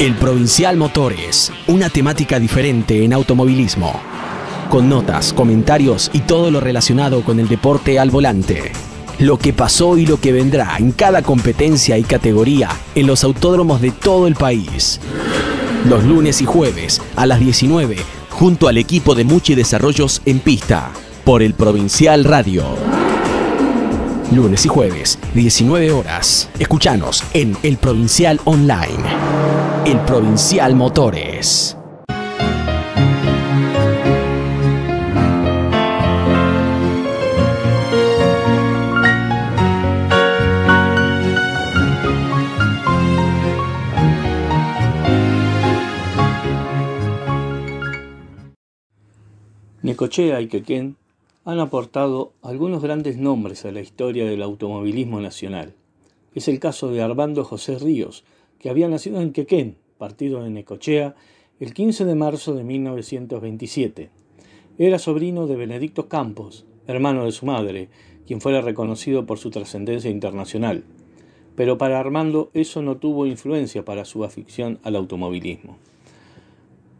El Provincial Motores, una temática diferente en automovilismo. Con notas, comentarios y todo lo relacionado con el deporte al volante. Lo que pasó y lo que vendrá en cada competencia y categoría en los autódromos de todo el país. Los lunes y jueves a las 19, junto al equipo de Muchi Desarrollos en pista, por el Provincial Radio. Lunes y jueves, 19 horas. escúchanos en El Provincial Online. El Provincial Motores. Necochea y Quequén han aportado algunos grandes nombres a la historia del automovilismo nacional. Es el caso de Armando José Ríos, que había nacido en Quequén, partido de Necochea, el 15 de marzo de 1927. Era sobrino de Benedicto Campos, hermano de su madre, quien fuera reconocido por su trascendencia internacional. Pero para Armando eso no tuvo influencia para su afición al automovilismo.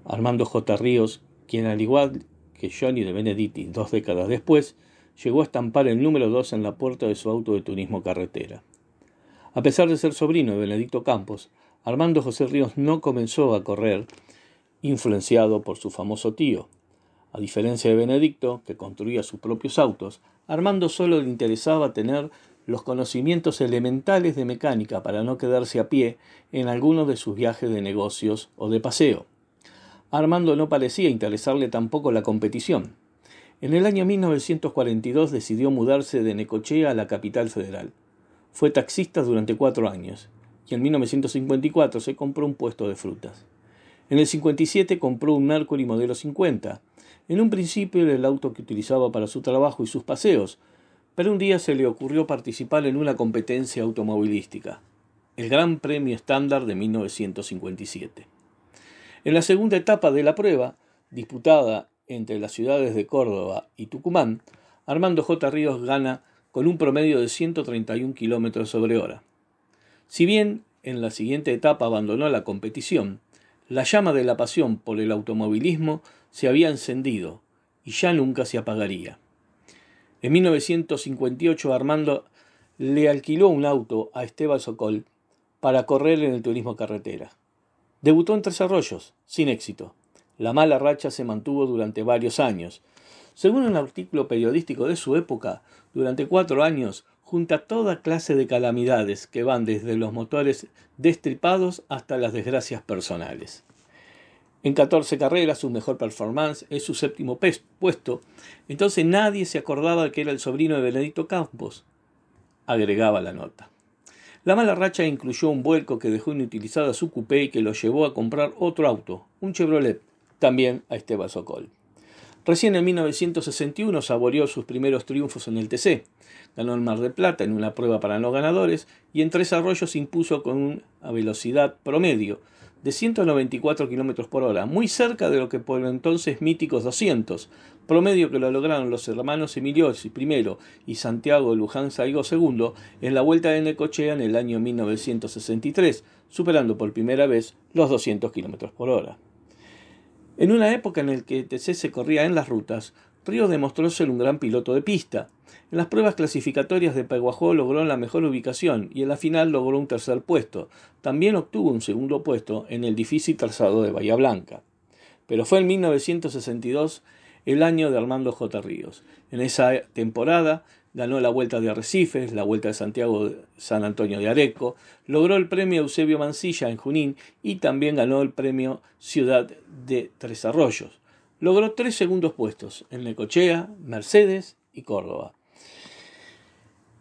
Armando J. Ríos, quien al igual que Johnny de Benedetti dos décadas después, llegó a estampar el número 2 en la puerta de su auto de turismo carretera. A pesar de ser sobrino de Benedicto Campos, Armando José Ríos no comenzó a correr influenciado por su famoso tío. A diferencia de Benedicto, que construía sus propios autos, Armando solo le interesaba tener los conocimientos elementales de mecánica para no quedarse a pie en alguno de sus viajes de negocios o de paseo. Armando no parecía interesarle tampoco la competición. En el año 1942 decidió mudarse de Necochea a la capital federal. Fue taxista durante cuatro años y en 1954 se compró un puesto de frutas. En el 57 compró un Mercury modelo 50. En un principio era el auto que utilizaba para su trabajo y sus paseos, pero un día se le ocurrió participar en una competencia automovilística, el Gran Premio Estándar de 1957. En la segunda etapa de la prueba, disputada entre las ciudades de Córdoba y Tucumán, Armando J. Ríos gana con un promedio de 131 kilómetros sobre hora. Si bien en la siguiente etapa abandonó la competición, la llama de la pasión por el automovilismo se había encendido y ya nunca se apagaría. En 1958 Armando le alquiló un auto a Esteban Sokol para correr en el turismo carretera. Debutó en Tres Arroyos, sin éxito. La mala racha se mantuvo durante varios años, según un artículo periodístico de su época, durante cuatro años junta toda clase de calamidades que van desde los motores destripados hasta las desgracias personales. En 14 carreras su mejor performance es su séptimo puesto, entonces nadie se acordaba que era el sobrino de Benedito Campos, agregaba la nota. La mala racha incluyó un vuelco que dejó inutilizada su coupé y que lo llevó a comprar otro auto, un Chevrolet, también a Esteban Sokol. Recién en 1961 saboreó sus primeros triunfos en el TC. Ganó el Mar de Plata en una prueba para los ganadores y en Tres Arroyos impuso con una velocidad promedio de 194 km por hora, muy cerca de lo que por entonces míticos 200, promedio que lo lograron los hermanos Emiliozzi I y Santiago Luján Saigo II en la Vuelta de Necochea en el año 1963, superando por primera vez los 200 km por hora. En una época en la que e TC se corría en las rutas, Ríos demostró ser un gran piloto de pista. En las pruebas clasificatorias de Pehuajó logró la mejor ubicación y en la final logró un tercer puesto. También obtuvo un segundo puesto en el difícil trazado de Bahía Blanca. Pero fue en 1962 el año de Armando J. Ríos. En esa temporada ganó la Vuelta de Arrecifes, la Vuelta de Santiago San Antonio de Areco, logró el premio Eusebio Mancilla en Junín y también ganó el premio Ciudad de Tres Arroyos. Logró tres segundos puestos en Necochea, Mercedes y Córdoba.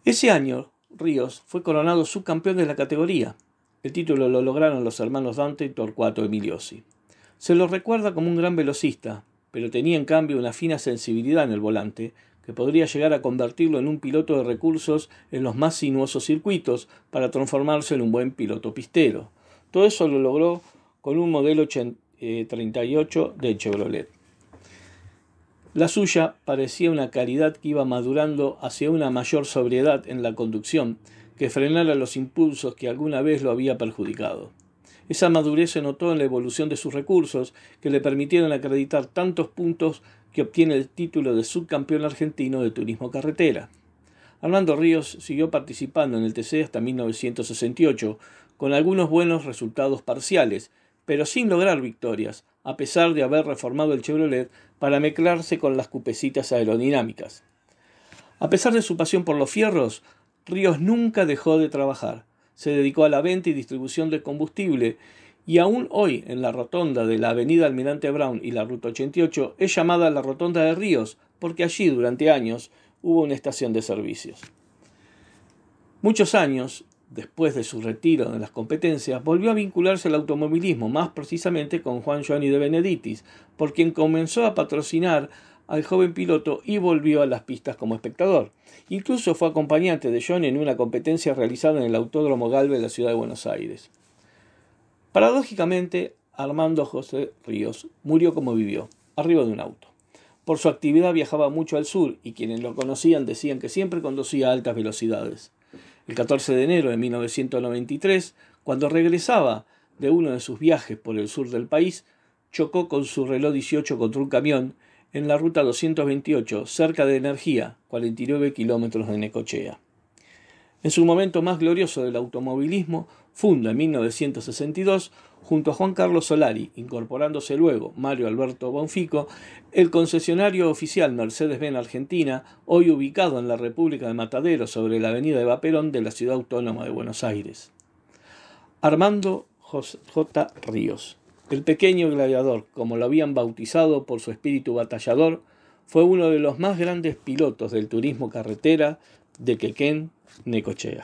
Ese año, Ríos fue coronado subcampeón de la categoría. El título lo lograron los hermanos Dante y Torcuato Emiliosi. Se lo recuerda como un gran velocista, pero tenía en cambio una fina sensibilidad en el volante, que podría llegar a convertirlo en un piloto de recursos en los más sinuosos circuitos para transformarse en un buen piloto pistero. Todo eso lo logró con un modelo 38 eh, de Chevrolet. La suya parecía una calidad que iba madurando hacia una mayor sobriedad en la conducción que frenara los impulsos que alguna vez lo había perjudicado. Esa madurez se notó en la evolución de sus recursos que le permitieron acreditar tantos puntos que obtiene el título de subcampeón argentino de turismo carretera. Armando Ríos siguió participando en el TC hasta 1968, con algunos buenos resultados parciales, pero sin lograr victorias, a pesar de haber reformado el Chevrolet para mezclarse con las cupecitas aerodinámicas. A pesar de su pasión por los fierros, Ríos nunca dejó de trabajar. Se dedicó a la venta y distribución de combustible y aún hoy en la rotonda de la Avenida Almirante Brown y la Ruta 88 es llamada la Rotonda de Ríos, porque allí durante años hubo una estación de servicios. Muchos años después de su retiro de las competencias, volvió a vincularse al automovilismo, más precisamente con Juan Johnny de Beneditis, por quien comenzó a patrocinar al joven piloto y volvió a las pistas como espectador. Incluso fue acompañante de Johnny en una competencia realizada en el Autódromo Galve de la ciudad de Buenos Aires. Paradójicamente, Armando José Ríos murió como vivió, arriba de un auto. Por su actividad viajaba mucho al sur y quienes lo conocían decían que siempre conducía a altas velocidades. El 14 de enero de 1993, cuando regresaba de uno de sus viajes por el sur del país, chocó con su reloj 18 contra un camión en la ruta 228, cerca de Energía, 49 kilómetros de Necochea. En su momento más glorioso del automovilismo, funda en 1962, junto a Juan Carlos Solari, incorporándose luego Mario Alberto Bonfico, el concesionario oficial Mercedes-Benz Argentina, hoy ubicado en la República de Matadero sobre la avenida de Vaperón de la ciudad autónoma de Buenos Aires. Armando J. Ríos, el pequeño gladiador, como lo habían bautizado por su espíritu batallador, fue uno de los más grandes pilotos del turismo carretera de Quequén, Necochea.